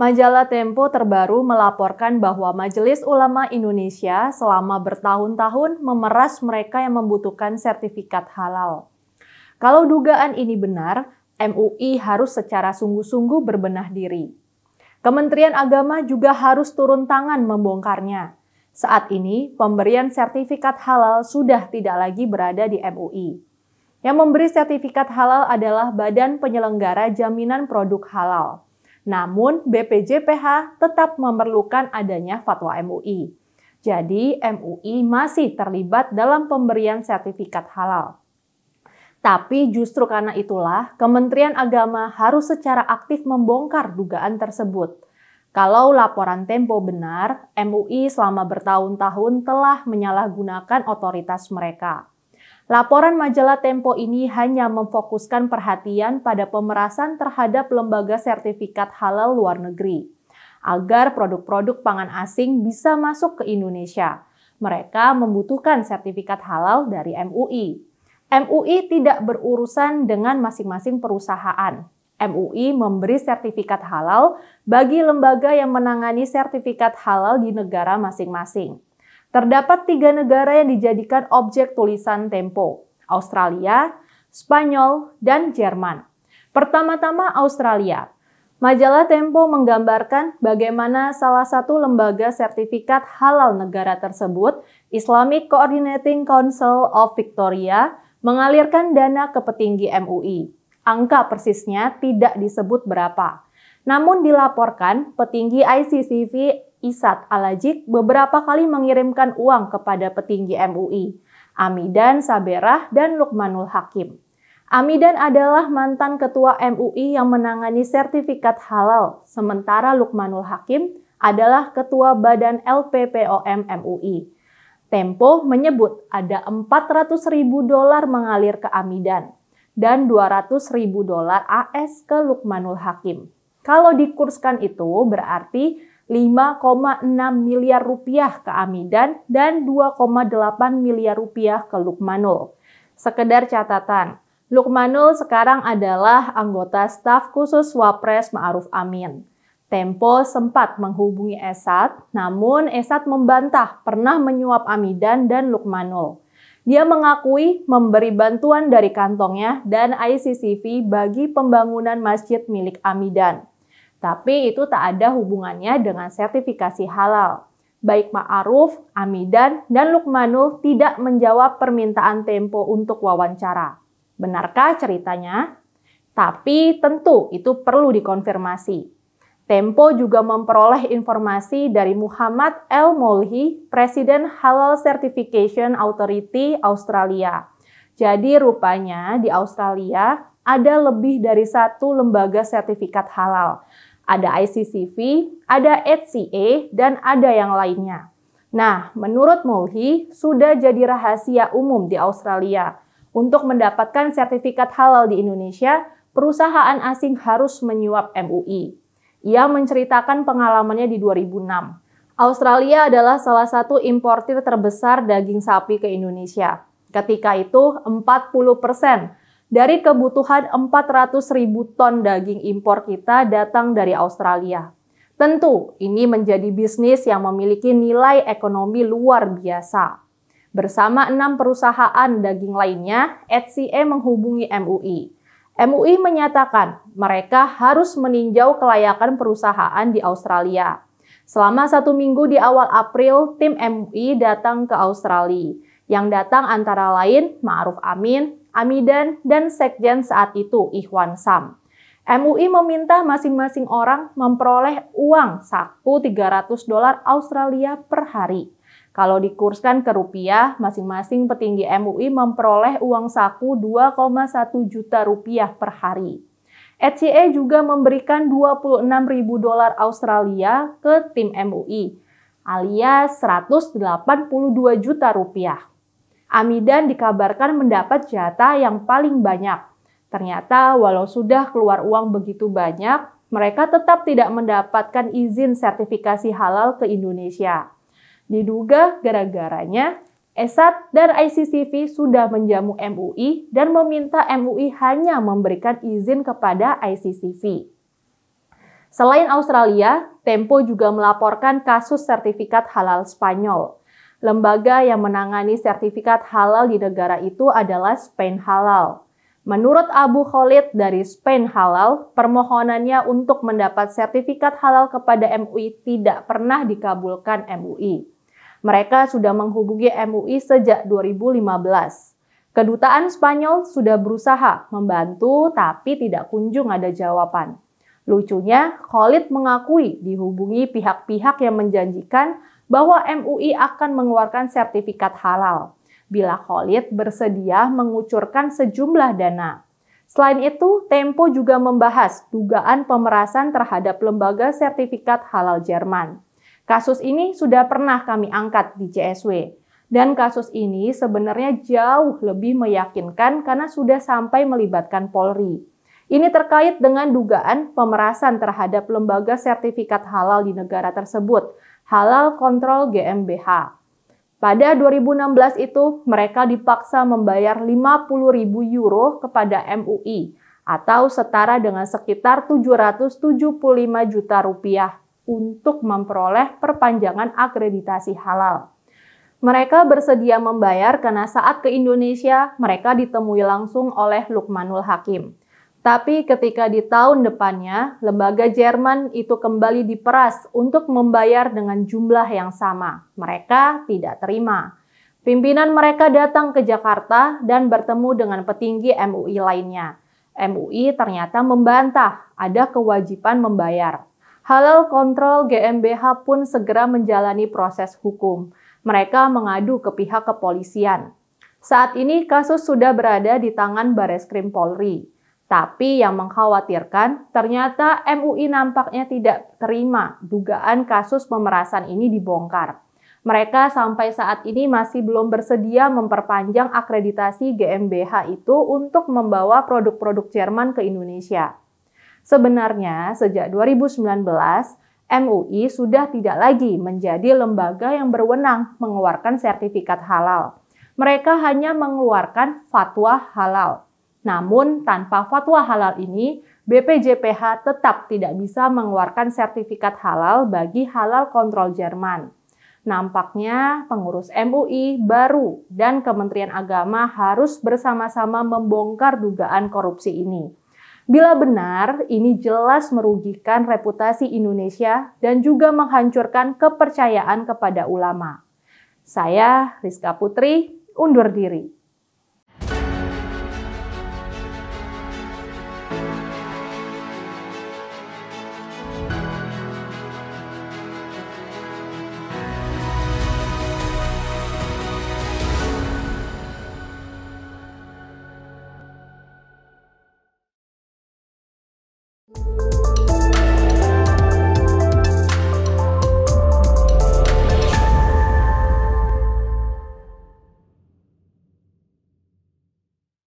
Majalah Tempo terbaru melaporkan bahwa Majelis Ulama Indonesia selama bertahun-tahun memeras mereka yang membutuhkan sertifikat halal. Kalau dugaan ini benar, MUI harus secara sungguh-sungguh berbenah diri. Kementerian Agama juga harus turun tangan membongkarnya. Saat ini, pemberian sertifikat halal sudah tidak lagi berada di MUI. Yang memberi sertifikat halal adalah Badan Penyelenggara Jaminan Produk Halal. Namun, BPJPH tetap memerlukan adanya fatwa MUI. Jadi, MUI masih terlibat dalam pemberian sertifikat halal. Tapi justru karena itulah, Kementerian Agama harus secara aktif membongkar dugaan tersebut. Kalau laporan Tempo benar, MUI selama bertahun-tahun telah menyalahgunakan otoritas mereka. Laporan majalah Tempo ini hanya memfokuskan perhatian pada pemerasan terhadap lembaga sertifikat halal luar negeri agar produk-produk pangan asing bisa masuk ke Indonesia. Mereka membutuhkan sertifikat halal dari MUI. MUI tidak berurusan dengan masing-masing perusahaan. MUI memberi sertifikat halal bagi lembaga yang menangani sertifikat halal di negara masing-masing. Terdapat tiga negara yang dijadikan objek tulisan Tempo, Australia, Spanyol, dan Jerman. Pertama-tama Australia. Majalah Tempo menggambarkan bagaimana salah satu lembaga sertifikat halal negara tersebut, Islamic Coordinating Council of Victoria, mengalirkan dana ke petinggi MUI. Angka persisnya tidak disebut berapa. Namun dilaporkan, petinggi ICCV Isat Alajik beberapa kali mengirimkan uang kepada petinggi MUI, Amidan Saberah dan Lukmanul Hakim. Amidan adalah mantan ketua MUI yang menangani sertifikat halal, sementara Lukmanul Hakim adalah ketua badan LPPOM MUI. Tempo menyebut ada 400 ribu dolar mengalir ke Amidan dan 200 ribu dolar AS ke Lukmanul Hakim. Kalau dikurskan itu berarti 5,6 miliar rupiah ke Amidan dan 2,8 miliar rupiah ke Lukmanul. Sekedar catatan, Lukmanul sekarang adalah anggota staf khusus Wapres Ma'ruf Amin. Tempo sempat menghubungi Esat, namun Esat membantah pernah menyuap Amidan dan Lukmanul. Dia mengakui memberi bantuan dari kantongnya dan ICCV bagi pembangunan masjid milik Amidan tapi itu tak ada hubungannya dengan sertifikasi halal. Baik Ma'aruf, Amidan, dan Lukmanul tidak menjawab permintaan Tempo untuk wawancara. Benarkah ceritanya? Tapi tentu itu perlu dikonfirmasi. Tempo juga memperoleh informasi dari Muhammad L. Molhi, Presiden Halal Certification Authority Australia. Jadi rupanya di Australia ada lebih dari satu lembaga sertifikat halal ada ICCV, ada HCA, dan ada yang lainnya. Nah, menurut Mulhi, sudah jadi rahasia umum di Australia. Untuk mendapatkan sertifikat halal di Indonesia, perusahaan asing harus menyuap MUI. Ia menceritakan pengalamannya di 2006. Australia adalah salah satu importir terbesar daging sapi ke Indonesia. Ketika itu 40 persen dari kebutuhan 400 ribu ton daging impor kita datang dari Australia. Tentu ini menjadi bisnis yang memiliki nilai ekonomi luar biasa. Bersama enam perusahaan daging lainnya, HCA menghubungi MUI. MUI menyatakan mereka harus meninjau kelayakan perusahaan di Australia. Selama satu minggu di awal April, tim MUI datang ke Australia. Yang datang antara lain Ma'ruf Amin, Amidan, dan Sekjen saat itu Ikhwan Sam. MUI meminta masing-masing orang memperoleh uang saku 300 dolar Australia per hari. Kalau dikurskan ke rupiah, masing-masing petinggi MUI memperoleh uang saku 2,1 juta rupiah per hari. HCE e juga memberikan 26 ribu dolar Australia ke tim MUI alias 182 juta rupiah. Amidan dikabarkan mendapat jatah yang paling banyak. Ternyata walau sudah keluar uang begitu banyak, mereka tetap tidak mendapatkan izin sertifikasi halal ke Indonesia. Diduga gara-garanya, Esat dan ICCV sudah menjamu MUI dan meminta MUI hanya memberikan izin kepada ICCV. Selain Australia, Tempo juga melaporkan kasus sertifikat halal Spanyol. Lembaga yang menangani sertifikat halal di negara itu adalah Spain Halal. Menurut Abu Khalid dari Spain Halal, permohonannya untuk mendapat sertifikat halal kepada MUI tidak pernah dikabulkan MUI. Mereka sudah menghubungi MUI sejak 2015. Kedutaan Spanyol sudah berusaha membantu tapi tidak kunjung ada jawaban. Lucunya, Khalid mengakui dihubungi pihak-pihak yang menjanjikan bahwa MUI akan mengeluarkan sertifikat halal bila Khalid bersedia mengucurkan sejumlah dana. Selain itu, Tempo juga membahas dugaan pemerasan terhadap lembaga sertifikat halal Jerman. Kasus ini sudah pernah kami angkat di CSW. Dan kasus ini sebenarnya jauh lebih meyakinkan karena sudah sampai melibatkan Polri. Ini terkait dengan dugaan pemerasan terhadap lembaga sertifikat halal di negara tersebut Halal Control GmbH. Pada 2016 itu, mereka dipaksa membayar ribu euro kepada MUI atau setara dengan sekitar 775 juta rupiah untuk memperoleh perpanjangan akreditasi halal. Mereka bersedia membayar karena saat ke Indonesia mereka ditemui langsung oleh Lukmanul Hakim. Tapi ketika di tahun depannya, lembaga Jerman itu kembali diperas untuk membayar dengan jumlah yang sama. Mereka tidak terima. Pimpinan mereka datang ke Jakarta dan bertemu dengan petinggi MUI lainnya. MUI ternyata membantah ada kewajiban membayar. Halal Kontrol GmbH pun segera menjalani proses hukum. Mereka mengadu ke pihak kepolisian. Saat ini kasus sudah berada di tangan Bareskrim Polri. Tapi yang mengkhawatirkan, ternyata MUI nampaknya tidak terima dugaan kasus pemerasan ini dibongkar. Mereka sampai saat ini masih belum bersedia memperpanjang akreditasi GmbH itu untuk membawa produk-produk Jerman ke Indonesia. Sebenarnya, sejak 2019, MUI sudah tidak lagi menjadi lembaga yang berwenang mengeluarkan sertifikat halal. Mereka hanya mengeluarkan fatwa halal namun, tanpa fatwa halal ini, BPJPH tetap tidak bisa mengeluarkan sertifikat halal bagi halal kontrol Jerman. Nampaknya pengurus MUI baru dan Kementerian Agama harus bersama-sama membongkar dugaan korupsi ini. Bila benar, ini jelas merugikan reputasi Indonesia dan juga menghancurkan kepercayaan kepada ulama. Saya Rizka Putri, undur diri.